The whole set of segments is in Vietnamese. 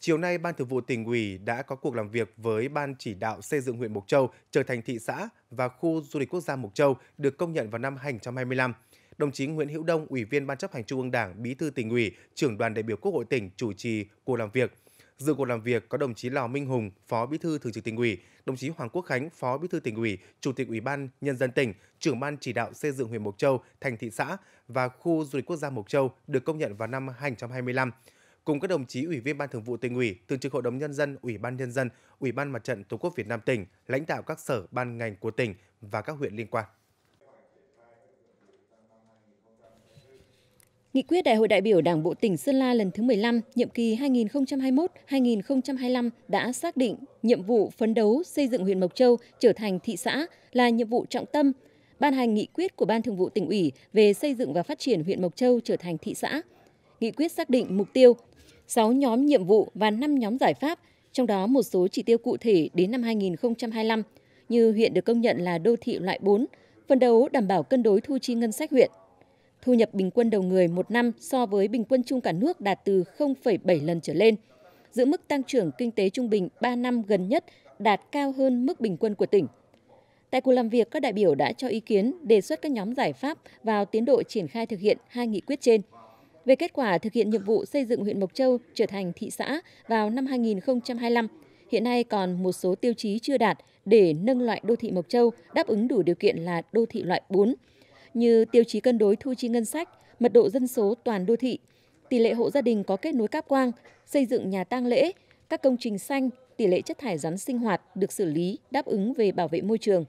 chiều nay Ban Thường vụ tỉnh ủy đã có cuộc làm việc với Ban chỉ đạo xây dựng huyện Mộc Châu trở thành thị xã và khu du lịch quốc gia Mộc Châu được công nhận vào năm 2025. Đồng chí Nguyễn Hữu Đông, Ủy viên Ban chấp hành Trung ương Đảng, Bí thư tỉnh ủy, trưởng đoàn đại biểu Quốc hội tỉnh chủ trì cuộc làm việc. Dự cuộc làm việc có đồng chí Lò Minh Hùng, Phó Bí thư Thường trực tỉnh ủy, đồng chí Hoàng Quốc Khánh, Phó Bí thư tỉnh ủy, Chủ tịch Ủy ban nhân dân tỉnh, trưởng ban chỉ đạo xây dựng huyện Mộc Châu thành thị xã và khu du lịch quốc gia Mộc Châu được công nhận vào năm 2025 cùng các đồng chí Ủy viên Ban Thường vụ tỉnh ủy, Thường trực Hội đồng nhân dân, Ủy ban nhân dân, Ủy ban Mặt trận Tổ quốc Việt Nam tỉnh, lãnh đạo các sở ban ngành của tỉnh và các huyện liên quan. Nghị quyết Đại hội đại biểu Đảng bộ tỉnh Sơn La lần thứ 15, nhiệm kỳ 2021-2025 đã xác định nhiệm vụ phấn đấu xây dựng huyện Mộc Châu trở thành thị xã là nhiệm vụ trọng tâm, ban hành nghị quyết của Ban Thường vụ tỉnh ủy về xây dựng và phát triển huyện Mộc Châu trở thành thị xã. Nghị quyết xác định mục tiêu 6 nhóm nhiệm vụ và 5 nhóm giải pháp, trong đó một số chỉ tiêu cụ thể đến năm 2025 như huyện được công nhận là đô thị loại 4, phân đấu đảm bảo cân đối thu chi ngân sách huyện. Thu nhập bình quân đầu người một năm so với bình quân chung cả nước đạt từ 0,7 lần trở lên. Giữ mức tăng trưởng kinh tế trung bình 3 năm gần nhất đạt cao hơn mức bình quân của tỉnh. Tại cuộc làm việc, các đại biểu đã cho ý kiến đề xuất các nhóm giải pháp vào tiến độ triển khai thực hiện hai nghị quyết trên – về kết quả thực hiện nhiệm vụ xây dựng huyện Mộc Châu trở thành thị xã vào năm 2025. Hiện nay còn một số tiêu chí chưa đạt để nâng loại đô thị Mộc Châu đáp ứng đủ điều kiện là đô thị loại 4, như tiêu chí cân đối thu chi ngân sách, mật độ dân số toàn đô thị, tỷ lệ hộ gia đình có kết nối cáp quang, xây dựng nhà tang lễ, các công trình xanh, tỷ lệ chất thải rắn sinh hoạt được xử lý đáp ứng về bảo vệ môi trường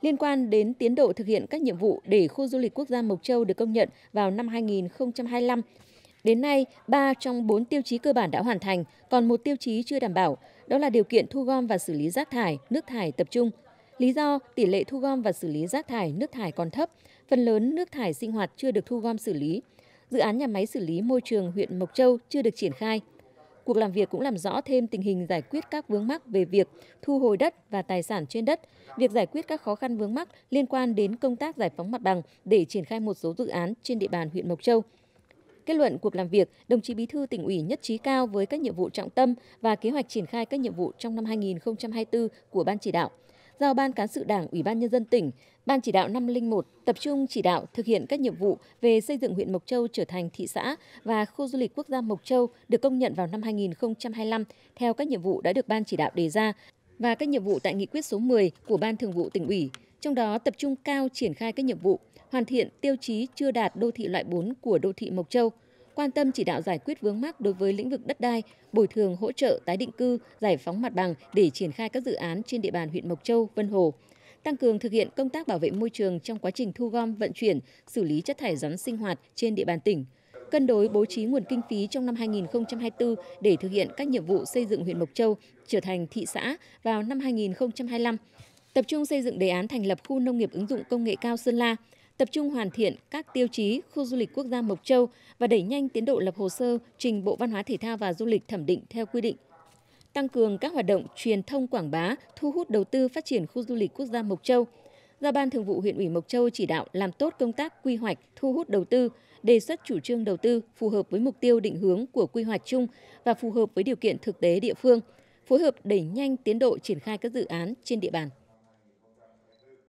liên quan đến tiến độ thực hiện các nhiệm vụ để khu du lịch quốc gia Mộc Châu được công nhận vào năm 2025. Đến nay, 3 trong 4 tiêu chí cơ bản đã hoàn thành, còn một tiêu chí chưa đảm bảo, đó là điều kiện thu gom và xử lý rác thải, nước thải tập trung. Lý do tỷ lệ thu gom và xử lý rác thải, nước thải còn thấp, phần lớn nước thải sinh hoạt chưa được thu gom xử lý. Dự án nhà máy xử lý môi trường huyện Mộc Châu chưa được triển khai. Cuộc làm việc cũng làm rõ thêm tình hình giải quyết các vướng mắc về việc thu hồi đất và tài sản trên đất, việc giải quyết các khó khăn vướng mắc liên quan đến công tác giải phóng mặt bằng để triển khai một số dự án trên địa bàn huyện Mộc Châu. Kết luận cuộc làm việc, đồng chí Bí thư tỉnh ủy nhất trí cao với các nhiệm vụ trọng tâm và kế hoạch triển khai các nhiệm vụ trong năm 2024 của ban chỉ đạo giao Ban Cán sự Đảng Ủy ban Nhân dân tỉnh, Ban chỉ đạo 501 tập trung chỉ đạo thực hiện các nhiệm vụ về xây dựng huyện Mộc Châu trở thành thị xã và khu du lịch quốc gia Mộc Châu được công nhận vào năm 2025 theo các nhiệm vụ đã được Ban chỉ đạo đề ra và các nhiệm vụ tại nghị quyết số 10 của Ban Thường vụ tỉnh ủy, trong đó tập trung cao triển khai các nhiệm vụ, hoàn thiện tiêu chí chưa đạt đô thị loại 4 của đô thị Mộc Châu – quan tâm chỉ đạo giải quyết vướng mắc đối với lĩnh vực đất đai, bồi thường hỗ trợ tái định cư, giải phóng mặt bằng để triển khai các dự án trên địa bàn huyện Mộc Châu, Vân Hồ tăng cường thực hiện công tác bảo vệ môi trường trong quá trình thu gom, vận chuyển, xử lý chất thải rắn sinh hoạt trên địa bàn tỉnh, cân đối bố trí nguồn kinh phí trong năm 2024 để thực hiện các nhiệm vụ xây dựng huyện Mộc Châu trở thành thị xã vào năm 2025, tập trung xây dựng đề án thành lập khu nông nghiệp ứng dụng công nghệ cao Sơn La, tập trung hoàn thiện các tiêu chí khu du lịch quốc gia Mộc Châu và đẩy nhanh tiến độ lập hồ sơ trình Bộ Văn hóa Thể thao và Du lịch thẩm định theo quy định. Tăng cường các hoạt động truyền thông quảng bá, thu hút đầu tư phát triển khu du lịch quốc gia Mộc Châu. Giao Ban Thường vụ huyện ủy Mộc Châu chỉ đạo làm tốt công tác quy hoạch, thu hút đầu tư, đề xuất chủ trương đầu tư phù hợp với mục tiêu định hướng của quy hoạch chung và phù hợp với điều kiện thực tế địa phương, phối hợp đẩy nhanh tiến độ triển khai các dự án trên địa bàn.